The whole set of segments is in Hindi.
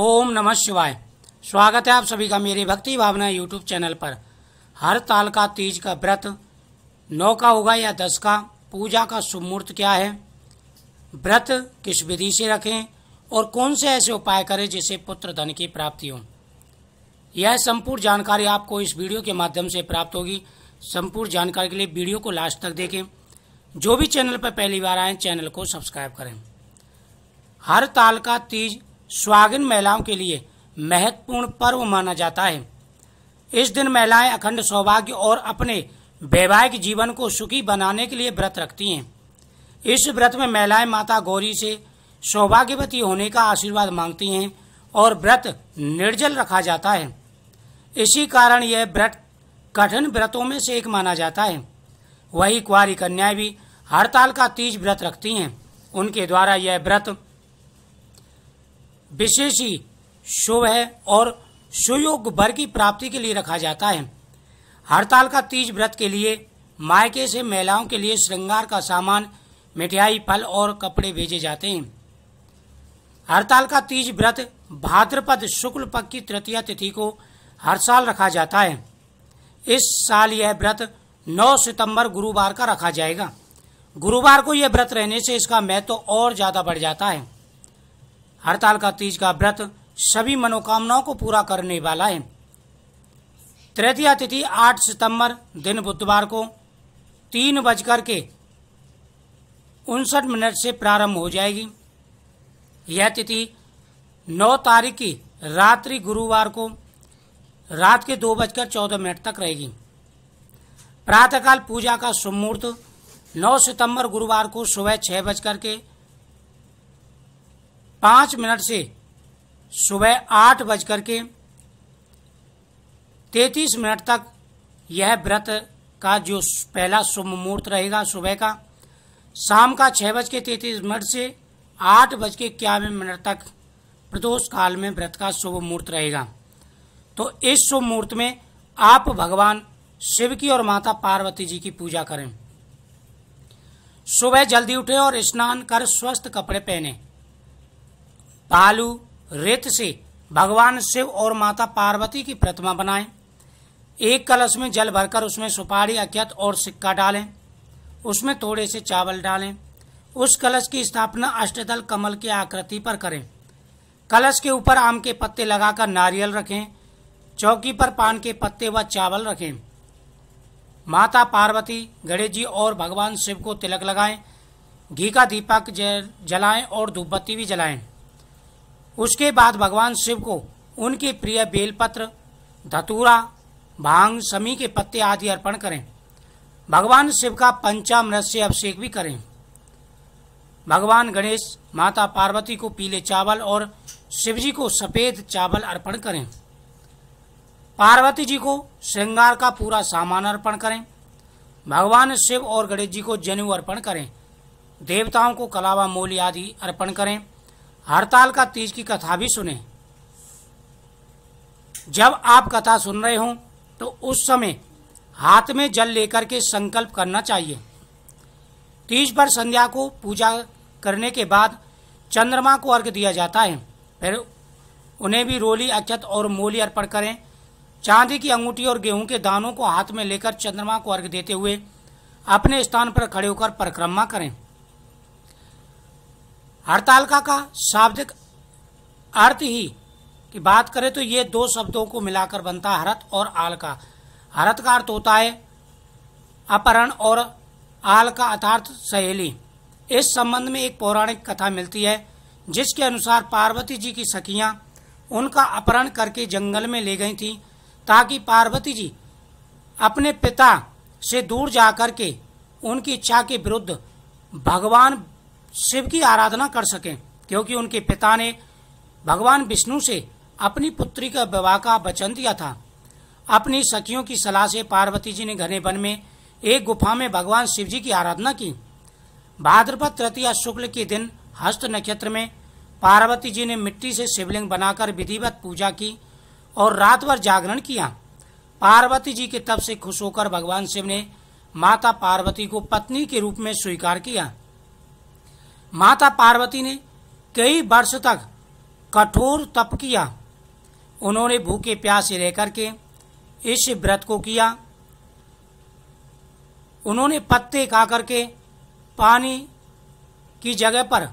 ओम नमः शिवाय स्वागत है आप सभी का मेरे भक्ति भावना यूट्यूब चैनल पर हर ताल का तीज का व्रत नौ का होगा या दस का पूजा का शुभ मुहूर्त क्या है व्रत किस विधि से रखें और कौन से ऐसे उपाय करें जिससे पुत्र धन की प्राप्ति हो यह संपूर्ण जानकारी आपको इस वीडियो के माध्यम से प्राप्त होगी संपूर्ण जानकारी के लिए वीडियो को लास्ट तक देखें जो भी चैनल पर पहली बार आए चैनल को सब्सक्राइब करें हर ताल का तीज स्वागिन महिलाओं के लिए महत्वपूर्ण पर्व माना जाता है इस दिन महिलाएं अखंड सौभाग्य और अपने वैवाहिक जीवन को सुखी बनाने के लिए व्रत रखती हैं इस व्रत में महिलाएं माता गौरी से सौभाग्यवती होने का आशीर्वाद मांगती हैं और व्रत निर्जल रखा जाता है इसी कारण यह व्रत कठिन व्रतों में से एक माना जाता है वही कुआरी कन्याएं भी हड़ताल का तीज व्रत रखती हैं उनके द्वारा यह व्रत विशेष ही शुभ है और सुयोग वर की प्राप्ति के लिए रखा जाता है हड़ताल का तीज व्रत के लिए मायके से महिलाओं के लिए श्रृंगार का सामान मिठाई फल और कपड़े भेजे जाते हैं हड़ताल का तीज व्रत भाद्रपद शुक्ल पक्ष की तृतीय तिथि को हर साल रखा जाता है इस साल यह व्रत 9 सितंबर गुरुवार का रखा जाएगा गुरुवार को यह व्रत रहने से इसका महत्व तो और ज़्यादा बढ़ जाता है हड़ताल का तीज का व्रत सभी मनोकामनाओं को पूरा करने वाला है तृतीय तिथि 8 सितंबर दिन बुधवार को तीन बजकर के उनसठ मिनट से प्रारंभ हो जाएगी यह तिथि 9 तारीख की रात्रि गुरुवार को रात के दो बजकर चौदह मिनट तक रहेगी प्रातःकाल पूजा का मुहूर्त 9 सितंबर गुरुवार को सुबह छह बजकर के पांच मिनट से सुबह आठ बज करके के तैतीस मिनट तक यह व्रत का जो पहला शुभ मुहूर्त रहेगा सुबह का शाम का छह बज के तैतीस मिनट से आठ बज के इक्यावे मिनट तक प्रदोष काल में व्रत का शुभ मुहूर्त रहेगा तो इस शुभ मुहूर्त में आप भगवान शिव की और माता पार्वती जी की पूजा करें सुबह जल्दी उठें और स्नान कर स्वस्थ कपड़े पहने बालू रेत से भगवान शिव और माता पार्वती की प्रतिमा बनाएं एक कलश में जल भरकर उसमें सुपारी अक्यत और सिक्का डालें उसमें थोड़े से चावल डालें उस कलश की स्थापना अष्टदल कमल की आकृति पर करें कलश के ऊपर आम के पत्ते लगाकर नारियल रखें चौकी पर पान के पत्ते व चावल रखें माता पार्वती गणेश जी और भगवान शिव को तिलक लगाएं घी का दीपक जलाएं और धूपबत्ती भी जलाएं उसके बाद भगवान शिव को उनके प्रिय बेलपत्र धतूरा भांग समी के पत्ते आदि अर्पण करें भगवान शिव का पंचामृत से अभिषेक भी करें भगवान गणेश माता पार्वती को पीले चावल और शिव जी को सफेद चावल अर्पण करें पार्वती जी को श्रृंगार का पूरा सामान अर्पण करें भगवान शिव और गणेश जी को जनेऊ अर्पण करें देवताओं को कलावा मूल्य आदि अर्पण करें हड़ताल का तीज की कथा भी सुने जब आप कथा सुन रहे हो तो उस समय हाथ में जल लेकर के संकल्प करना चाहिए तीज पर संध्या को पूजा करने के बाद चंद्रमा को अर्घ दिया जाता है फिर उन्हें भी रोली अक्षत और मोली अर्पण करें चांदी की अंगूठी और गेहूं के दानों को हाथ में लेकर चंद्रमा को अर्घ देते हुए अपने स्थान पर खड़े होकर परिक्रमा करें हड़ताल का का शाब्दिक अर्थ ही की बात करें तो ये दो शब्दों को मिलाकर बनता है हरत और आल का हरत का अर्थ होता है अपहरण और आल का अर्थार्थ सहेली इस संबंध में एक पौराणिक कथा मिलती है जिसके अनुसार पार्वती जी की सखियां उनका अपहरण करके जंगल में ले गई थी ताकि पार्वती जी अपने पिता से दूर जाकर के उनकी इच्छा के विरुद्ध भगवान शिव की आराधना कर सकें क्योंकि उनके पिता ने भगवान विष्णु से अपनी पुत्री का विवाह का वचन दिया था अपनी सखियों की सलाह से पार्वती जी ने घने वन में एक गुफा में भगवान शिव जी की आराधना की भाद्रपद तृतीया शुक्ल के दिन हस्त नक्षत्र में पार्वती जी ने मिट्टी से शिवलिंग बनाकर विधिवत पूजा की और रात भर जागरण किया पार्वती जी के तप से खुश होकर भगवान शिव ने माता पार्वती को पत्नी के रूप में स्वीकार किया माता पार्वती ने कई वर्ष तक कठोर तप किया उन्होंने भूखे प्यासे रह करके इस व्रत को किया उन्होंने पत्ते खा करके पानी की जगह पर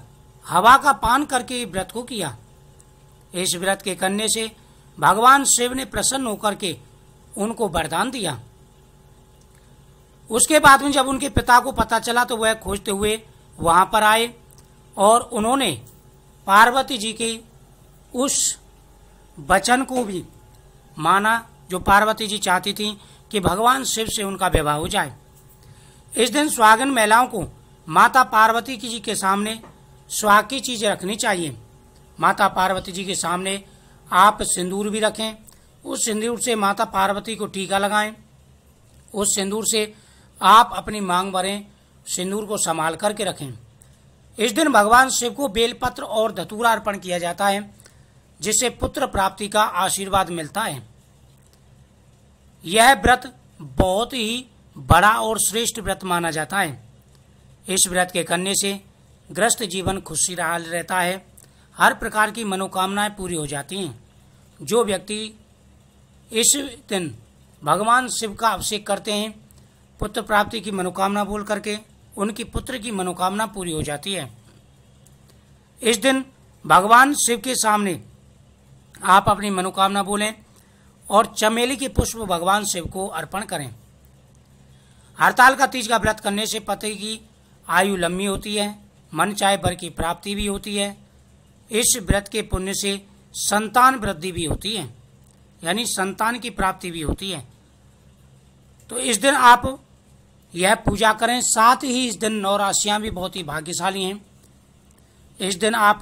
हवा का पान करके व्रत को किया इस व्रत के करने से भगवान शिव ने प्रसन्न होकर के उनको वरदान दिया उसके बाद में जब उनके पिता को पता चला तो वह खोजते हुए वहां पर आए और उन्होंने पार्वती जी के उस वचन को भी माना जो पार्वती जी चाहती थी कि भगवान शिव से उनका विवाह हो जाए इस दिन स्वागन महिलाओं को माता पार्वती की जी के सामने स्वाग की चीजें रखनी चाहिए माता पार्वती जी के सामने आप सिंदूर भी रखें उस सिंदूर से माता पार्वती को टीका लगाएं उस सिंदूर से आप अपनी मांग भरें सिंदूर को संभाल करके रखें इस दिन भगवान शिव को बेलपत्र और धतूरा अर्पण किया जाता है जिससे पुत्र प्राप्ति का आशीर्वाद मिलता है यह व्रत बहुत ही बड़ा और श्रेष्ठ व्रत माना जाता है इस व्रत के करने से ग्रस्त जीवन खुशी रहता है हर प्रकार की मनोकामनाएं पूरी हो जाती हैं जो व्यक्ति इस दिन भगवान शिव का अभिषेक करते हैं पुत्र प्राप्ति की मनोकामना बोल करके उनकी पुत्र की मनोकामना पूरी हो जाती है इस दिन भगवान शिव के सामने आप अपनी मनोकामना बोलें और चमेली के पुष्प भगवान शिव को अर्पण करें हड़ताल का तीज का व्रत करने से पति की आयु लंबी होती है मन चाय भर की प्राप्ति भी होती है इस व्रत के पुण्य से संतान वृद्धि भी होती है यानी संतान की प्राप्ति भी होती है तो इस दिन आप यह पूजा करें साथ ही इस दिन नौराशियाँ भी बहुत ही भाग्यशाली हैं इस दिन आप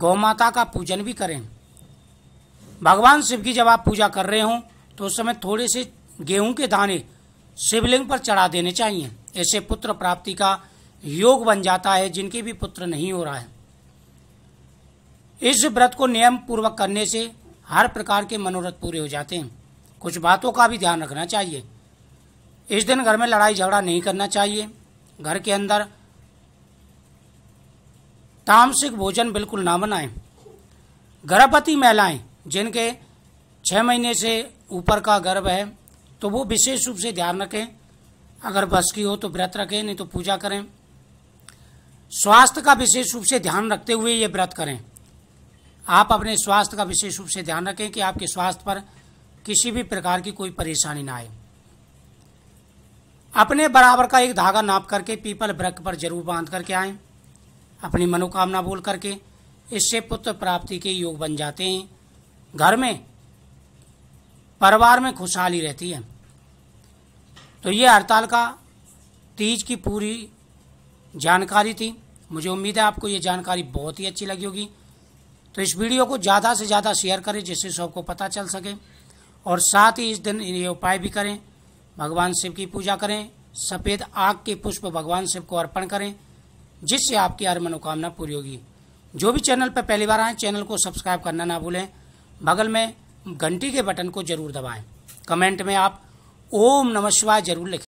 गौ माता का पूजन भी करें भगवान शिव की जब आप पूजा कर रहे हों तो उस समय थोड़े से गेहूं के दाने शिवलिंग पर चढ़ा देने चाहिए ऐसे पुत्र प्राप्ति का योग बन जाता है जिनके भी पुत्र नहीं हो रहा है इस व्रत को नियम पूर्वक करने से हर प्रकार के मनोरथ पूरे हो जाते हैं कुछ बातों का भी ध्यान रखना चाहिए इस दिन घर में लड़ाई झगड़ा नहीं करना चाहिए घर के अंदर तामसिक भोजन बिल्कुल ना बनाए गर्भवती महिलाएं जिनके छः महीने से ऊपर का गर्भ है तो वो विशेष रूप से ध्यान रखें अगर बस की हो तो व्रत रखें नहीं तो पूजा करें स्वास्थ्य का विशेष रूप से ध्यान रखते हुए ये व्रत करें आप अपने स्वास्थ्य का विशेष रूप से ध्यान रखें कि आपके स्वास्थ्य पर किसी भी प्रकार की कोई परेशानी ना आए अपने बराबर का एक धागा नाप करके पीपल वृक्ष पर जरूर बांध करके आए अपनी मनोकामना बोल करके इससे पुत्र प्राप्ति के योग बन जाते हैं घर में परिवार में खुशहाली रहती है तो ये हड़ताल का तीज की पूरी जानकारी थी मुझे उम्मीद है आपको ये जानकारी बहुत ही अच्छी लगी होगी तो इस वीडियो को ज़्यादा से ज़्यादा शेयर करें जिससे सबको पता चल सके और साथ ही इस दिन ये उपाय भी करें भगवान शिव की पूजा करें सफेद आग के पुष्प भगवान शिव को अर्पण करें जिससे आपकी हर मनोकामना पूरी होगी जो भी चैनल पर पहली बार आए चैनल को सब्सक्राइब करना ना भूलें बगल में घंटी के बटन को जरूर दबाएं कमेंट में आप ओम नमः शिवाय जरूर लिखें